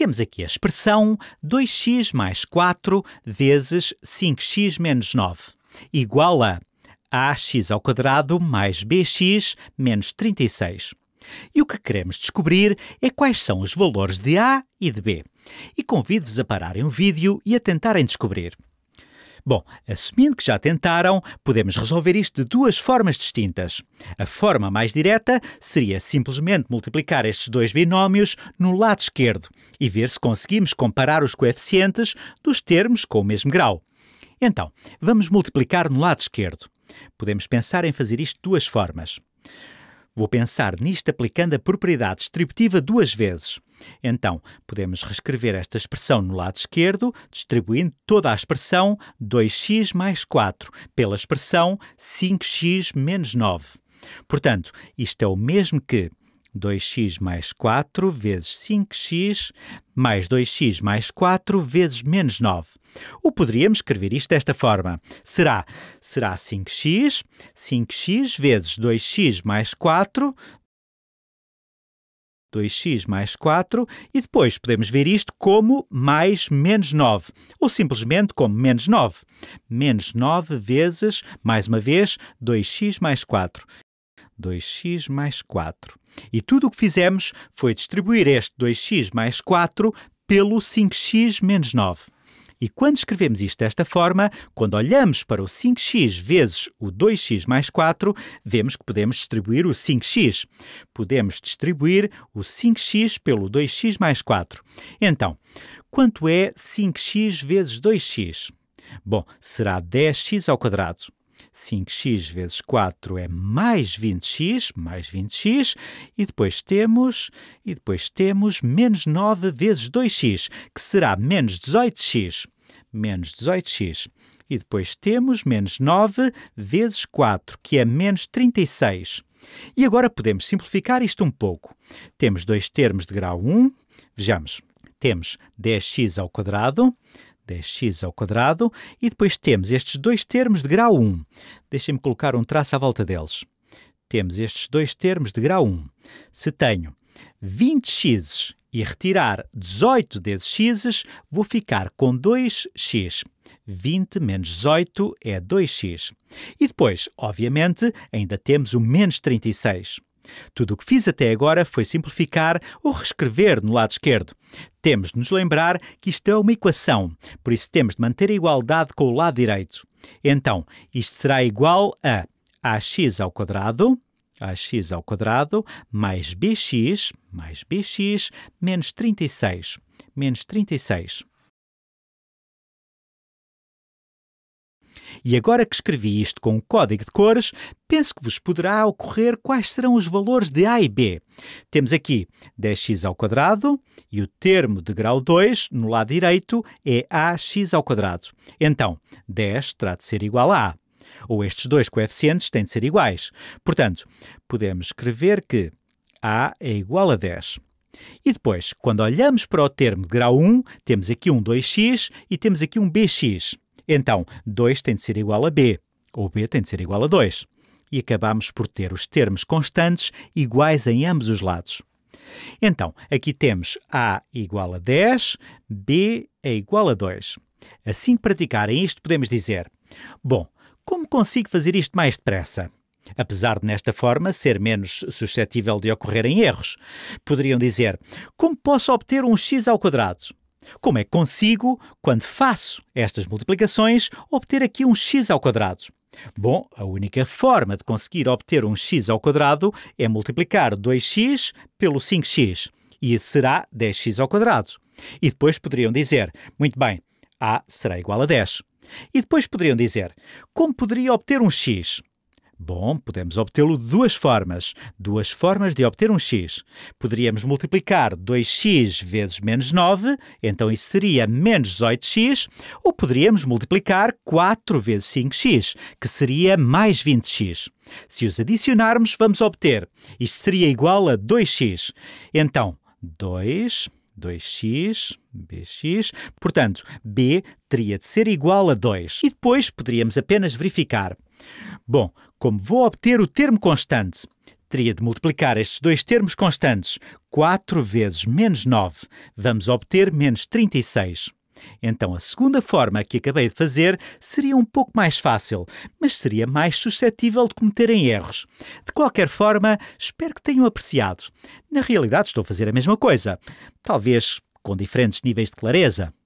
temos aqui a expressão 2x mais 4 vezes 5x menos 9, igual a ax ao quadrado mais bx menos 36. E o que queremos descobrir é quais são os valores de A e de B. E convido-vos a pararem o vídeo e a tentarem descobrir. Bom, assumindo que já tentaram, podemos resolver isto de duas formas distintas. A forma mais direta seria simplesmente multiplicar estes dois binómios no lado esquerdo e ver se conseguimos comparar os coeficientes dos termos com o mesmo grau. Então, vamos multiplicar no lado esquerdo. Podemos pensar em fazer isto de duas formas. Vou pensar nisto aplicando a propriedade distributiva duas vezes. Então, podemos reescrever esta expressão no lado esquerdo, distribuindo toda a expressão 2x mais 4 pela expressão 5x menos 9. Portanto, isto é o mesmo que 2x mais 4 vezes 5x mais 2x mais 4 vezes menos 9. Ou poderíamos escrever isto desta forma. Será, será 5x, 5x vezes 2x mais 4, 2x mais 4, e depois podemos ver isto como mais menos 9, ou simplesmente como menos 9. Menos 9 vezes, mais uma vez, 2x mais 4. 2x mais 4. E tudo o que fizemos foi distribuir este 2x mais 4 pelo 5x menos 9. E quando escrevemos isto desta forma, quando olhamos para o 5x vezes o 2x mais 4, vemos que podemos distribuir o 5x. Podemos distribuir o 5x pelo 2x mais 4. Então, quanto é 5x vezes 2x? Bom, será 10x ao quadrado. 5x vezes 4 é mais 20x, mais 20x, e depois temos, e depois temos menos 9 vezes 2x, que será menos 18x, menos 18x. E depois temos menos 9 vezes 4, que é menos 36. E agora podemos simplificar isto um pouco. Temos dois termos de grau 1, vejamos, temos 10x ao quadrado, 10x ao quadrado, e depois temos estes dois termos de grau 1. Deixem-me colocar um traço à volta deles. Temos estes dois termos de grau 1. Se tenho 20x e retirar 18 desses x, vou ficar com 2x. 20 menos 18 é 2x. E depois, obviamente, ainda temos o menos 36. Tudo o que fiz até agora foi simplificar ou reescrever no lado esquerdo. Temos de nos lembrar que isto é uma equação, por isso temos de manter a igualdade com o lado direito. Então, isto será igual a ax ao quadrado, ax ao quadrado, mais bx, mais bx, menos 36, menos 36. E agora que escrevi isto com um código de cores, penso que vos poderá ocorrer quais serão os valores de A e B. Temos aqui 10x ao quadrado e o termo de grau 2 no lado direito é AX ao quadrado. Então, 10 terá de ser igual a A. Ou estes dois coeficientes têm de ser iguais. Portanto, podemos escrever que A é igual a 10. E depois, quando olhamos para o termo de grau 1, temos aqui um 2x e temos aqui um bx. Então, 2 tem de ser igual a B, ou B tem de ser igual a 2. E acabamos por ter os termos constantes iguais em ambos os lados. Então, aqui temos A igual a 10, B é igual a 2. Assim que praticarem isto, podemos dizer: Bom, como consigo fazer isto mais depressa? Apesar de, nesta forma, ser menos suscetível de ocorrerem erros, poderiam dizer: Como posso obter um x ao quadrado? Como é que consigo, quando faço estas multiplicações, obter aqui um x ao quadrado? Bom, a única forma de conseguir obter um x ao quadrado é multiplicar 2x pelo 5x, e isso será 10x ao quadrado. E depois poderiam dizer, muito bem, a será igual a 10. E depois poderiam dizer, como poderia obter um x? Bom, podemos obtê-lo de duas formas. Duas formas de obter um x. Poderíamos multiplicar 2x vezes menos 9, então isso seria menos 18x, ou poderíamos multiplicar 4 vezes 5x, que seria mais 20x. Se os adicionarmos, vamos obter. Isto seria igual a 2x. Então, 2 2x, bx. Portanto, b teria de ser igual a 2. E depois poderíamos apenas verificar. Bom, como vou obter o termo constante? Teria de multiplicar estes dois termos constantes. 4 vezes menos 9. Vamos obter menos 36. Então, a segunda forma que acabei de fazer seria um pouco mais fácil, mas seria mais suscetível de cometerem erros. De qualquer forma, espero que tenham apreciado. Na realidade, estou a fazer a mesma coisa, talvez com diferentes níveis de clareza.